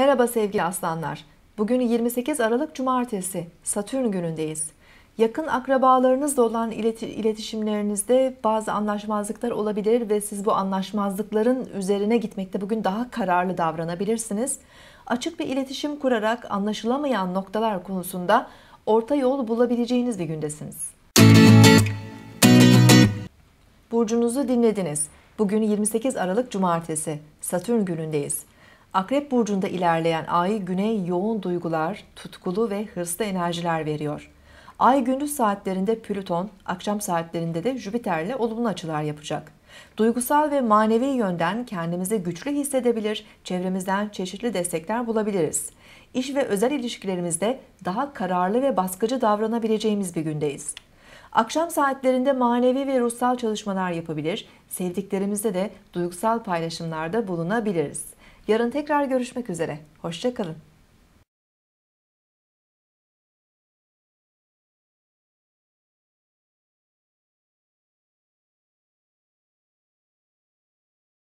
Merhaba sevgili aslanlar. Bugün 28 Aralık Cumartesi, Satürn günündeyiz. Yakın akrabalarınızla olan iletişimlerinizde bazı anlaşmazlıklar olabilir ve siz bu anlaşmazlıkların üzerine gitmekte bugün daha kararlı davranabilirsiniz. Açık bir iletişim kurarak anlaşılamayan noktalar konusunda orta yol bulabileceğiniz bir gündesiniz. Burcunuzu dinlediniz. Bugün 28 Aralık Cumartesi, Satürn günündeyiz. Akrep burcunda ilerleyen ay güney yoğun duygular, tutkulu ve hırslı enerjiler veriyor. Ay gündüz saatlerinde Plüton, akşam saatlerinde de Jüpiter'le olumlu açılar yapacak. Duygusal ve manevi yönden kendimizi güçlü hissedebilir, çevremizden çeşitli destekler bulabiliriz. İş ve özel ilişkilerimizde daha kararlı ve baskıcı davranabileceğimiz bir gündeyiz. Akşam saatlerinde manevi ve ruhsal çalışmalar yapabilir, sevdiklerimizde de duygusal paylaşımlarda bulunabiliriz. Yarın tekrar görüşmek üzere. Hoşçakalın.